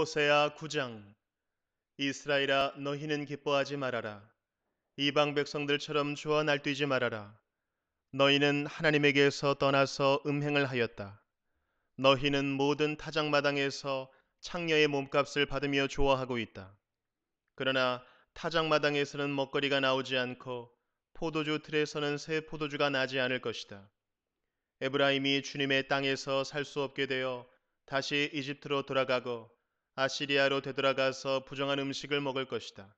호세아 9장 이스라엘아 너희는 기뻐하지 말아라. 이방 백성들처럼 주어 날뛰지 말아라. 너희는 하나님에게서 떠나서 음행을 하였다. 너희는 모든 타작마당에서 창녀의 몸값을 받으며 좋아하고 있다. 그러나 타작마당에서는 먹거리가 나오지 않고 포도주 틀에서는 새 포도주가 나지 않을 것이다. 에브라임이 주님의 땅에서 살 수 없게 되어 다시 이집트로 돌아가고 아시리아로 되돌아가서 부정한 음식을 먹을 것이다.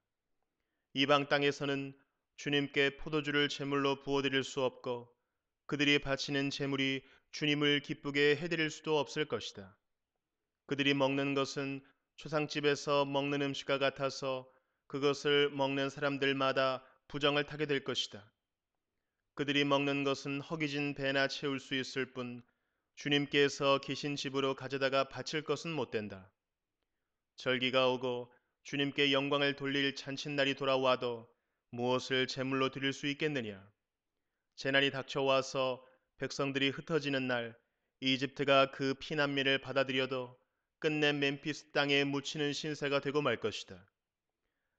이방 땅에서는 주님께 포도주를 제물로 부어드릴 수 없고 그들이 바치는 제물이 주님을 기쁘게 해드릴 수도 없을 것이다. 그들이 먹는 것은 초상집에서 먹는 음식과 같아서 그것을 먹는 사람들마다 부정을 타게 될 것이다. 그들이 먹는 것은 허기진 배나 채울 수 있을 뿐 주님께서 계신 집으로 가져다가 바칠 것은 못 된다. 절기가 오고 주님께 영광을 돌릴 잔칫날이 돌아와도 무엇을 제물로 드릴 수 있겠느냐? 재난이 닥쳐와서 백성들이 흩어지는 날 이집트가 그 피난민을 받아들여도 끝내 멤피스 땅에 묻히는 신세가 되고 말 것이다.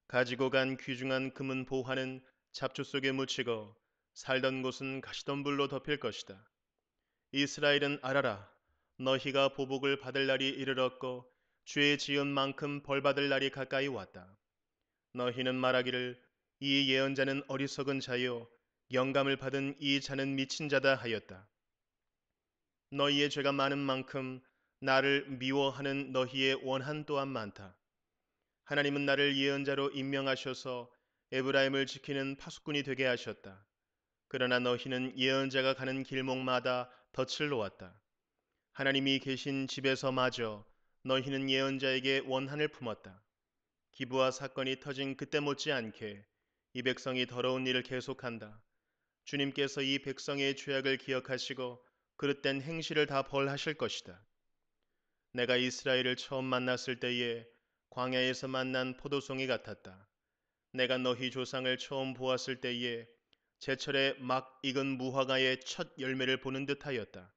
가지고 간 귀중한 금은 보화는 잡초 속에 묻히고 살던 곳은 가시덤불로 덮일 것이다. 이스라엘은 알아라 너희가 보복을 받을 날이 이르렀고 죄 지은 만큼 벌받을 날이 가까이 왔다. 너희는 말하기를 이 예언자는 어리석은 자요 영감을 받은 이 자는 미친 자다 하였다. 너희의 죄가 많은 만큼 나를 미워하는 너희의 원한 또한 많다. 하나님은 나를 예언자로 임명하셔서 에브라임을 지키는 파수꾼이 되게 하셨다. 그러나 너희는 예언자가 가는 길목마다 덫을 놓았다. 하나님이 계신 집에서 마저 너희는 예언자에게 원한을 품었다. 기부와 사건이 터진 그때 못지않게 이 백성이 더러운 일을 계속한다. 주님께서 이 백성의 죄악을 기억하시고 그릇된 행실을 다 벌하실 것이다. 내가 이스라엘을 처음 만났을 때에 광야에서 만난 포도송이 같았다. 내가 너희 조상을 처음 보았을 때에 제철에 막 익은 무화과의 첫 열매를 보는 듯하였다.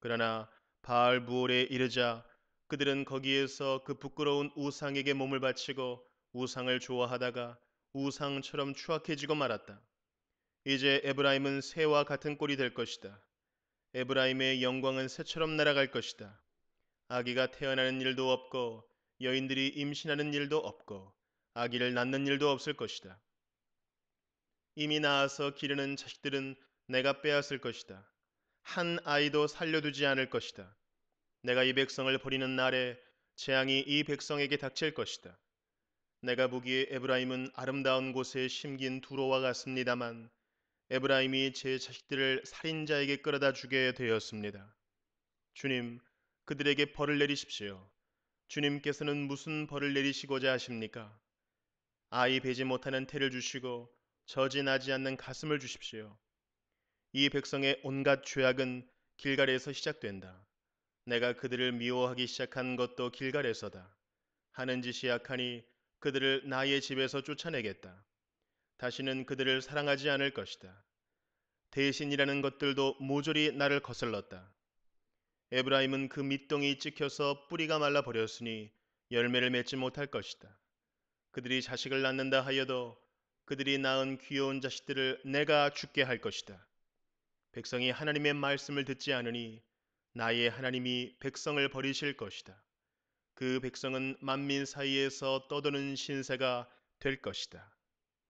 그러나 바알 부올에 이르자 그들은 거기에서 그 부끄러운 우상에게 몸을 바치고 우상을 좋아하다가 우상처럼 추악해지고 말았다. 이제 에브라임은 새와 같은 꼴이 될 것이다. 에브라임의 영광은 새처럼 날아갈 것이다. 아기가 태어나는 일도 없고 여인들이 임신하는 일도 없고 아기를 낳는 일도 없을 것이다. 이미 낳아서 기르는 자식들은 내가 빼앗을 것이다. 한 아이도 살려두지 않을 것이다. 내가 이 백성을 버리는 날에 재앙이 이 백성에게 닥칠 것이다. 내가 보기에 에브라임은 아름다운 곳에 심긴 두로와 같습니다만 에브라임이 제 자식들을 살인자에게 끌어다 주게 되었습니다. 주님, 그들에게 벌을 내리십시오. 주님께서는 무슨 벌을 내리시고자 하십니까? 아이 베지 못하는 태를 주시고 저지나지 않는 가슴을 주십시오. 이 백성의 온갖 죄악은 길갈에서 시작된다. 내가 그들을 미워하기 시작한 것도 길갈에서다. 하는 짓이 약하니 그들을 나의 집에서 쫓아내겠다. 다시는 그들을 사랑하지 않을 것이다. 대신이라는 것들도 모조리 나를 거슬렀다. 에브라임은 그 밑동이 찍혀서 뿌리가 말라 버렸으니 열매를 맺지 못할 것이다. 그들이 자식을 낳는다 하여도 그들이 낳은 귀여운 자식들을 내가 죽게 할 것이다. 백성이 하나님의 말씀을 듣지 않으니 나의 하나님이 백성을 버리실 것이다. 그 백성은 만민 사이에서 떠드는 신세가 될 것이다.